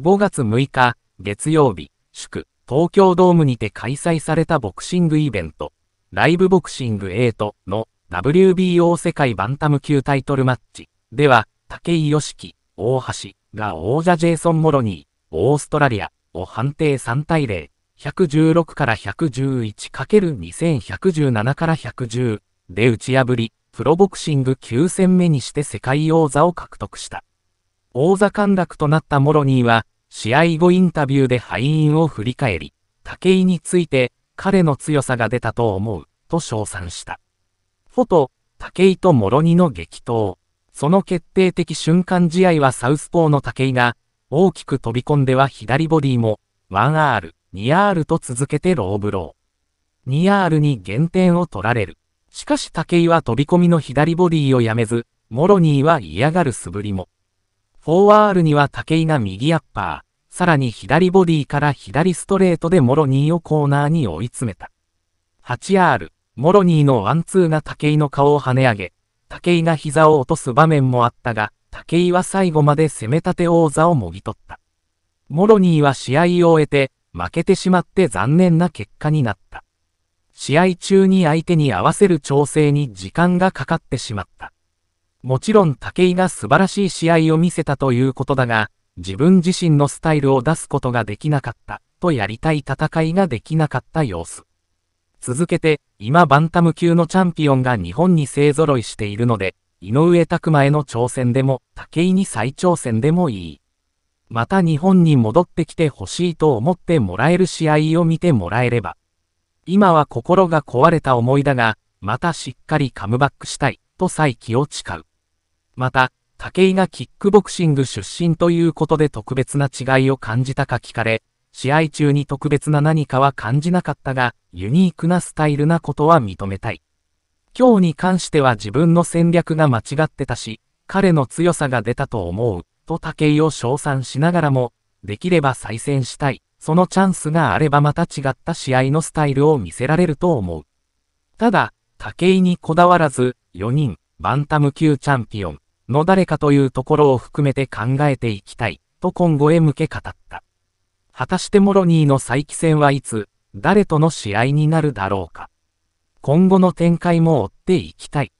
5月6日、月曜日、祝、東京ドームにて開催されたボクシングイベント、ライブボクシング8の WBO 世界バンタム級タイトルマッチでは、武井良樹、大橋が王者ジェイソン・モロニー、オーストラリアを判定3対0、116から111かける2117から110で打ち破り、プロボクシング9戦目にして世界王座を獲得した。王座陥落となったモロニーは、試合後インタビューで敗因を振り返り、武井について、彼の強さが出たと思う、と称賛した。フォト、武井とモロニーの激闘。その決定的瞬間試合はサウスポーの武井が、大きく飛び込んでは左ボディも、1R、2R と続けてローブロー。2R に減点を取られる。しかし武井は飛び込みの左ボディをやめず、モロニーは嫌がる素振りも。4R には武井が右アッパー、さらに左ボディから左ストレートでモロニーをコーナーに追い詰めた。8R、モロニーのワンツーが武井の顔を跳ね上げ、武井が膝を落とす場面もあったが、武井は最後まで攻め立て王座をもぎ取った。モロニーは試合を終えて、負けてしまって残念な結果になった。試合中に相手に合わせる調整に時間がかかってしまった。もちろん武井が素晴らしい試合を見せたということだが、自分自身のスタイルを出すことができなかった、とやりたい戦いができなかった様子。続けて、今バンタム級のチャンピオンが日本に勢揃いしているので、井上拓前への挑戦でも、武井に再挑戦でもいい。また日本に戻ってきてほしいと思ってもらえる試合を見てもらえれば。今は心が壊れた思いだが、またしっかりカムバックしたい、と再起を誓う。また、武井がキックボクシング出身ということで特別な違いを感じたか聞かれ、試合中に特別な何かは感じなかったが、ユニークなスタイルなことは認めたい。今日に関しては自分の戦略が間違ってたし、彼の強さが出たと思う、と武井を称賛しながらも、できれば再戦したい、そのチャンスがあればまた違った試合のスタイルを見せられると思う。ただ、武井にこだわらず、4人、バンタム級チャンピオン、の誰かというところを含めて考えていきたい、と今後へ向け語った。果たしてモロニーの再起戦はいつ、誰との試合になるだろうか。今後の展開も追っていきたい。